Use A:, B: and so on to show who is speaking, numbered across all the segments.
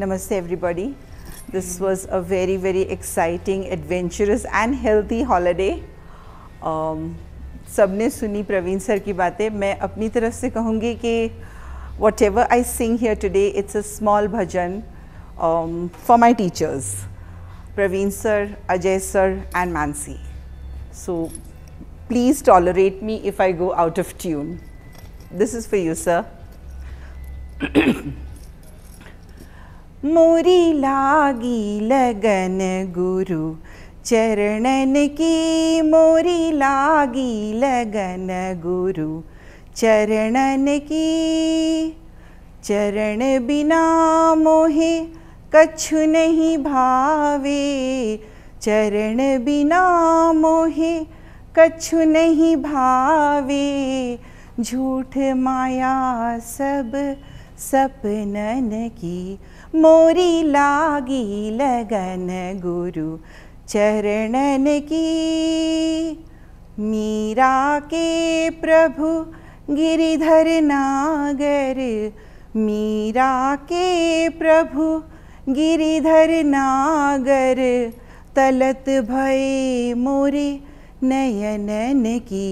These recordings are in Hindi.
A: नमस्ते everybody this was a very very exciting adventurous and healthy holiday सब ने सुनी प्रवीण सर की बातें मैं अपनी तरफ से कहूँगी कि whatever I sing here today it's a small bhajan for my teachers Praveen sir Ajay sir and Mansi so please tolerate me if I go out of tune this is for you sir
B: मोरी लागी लगन गुरु चरणन की मोरी लागी लगन गुरु चरणन की चरण बिना मोहे कछु नहीं भावे चरण बिना मोहे कछु नहीं भावे झूठ माया सब सपनन की मोरी लागी लगन गुरु चरणन की मीरा के प्रभु गिरिधर नागर मीरा के प्रभु गिरिधर नागर तलत भय मोरे नयनन की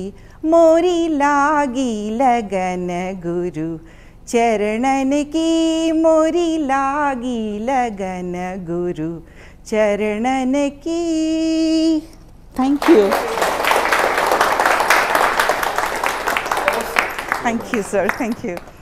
B: मोरी लागी लगन गुरु चरणन की मोरी लागी लगन गुरु चरणन की thank you thank you sir thank you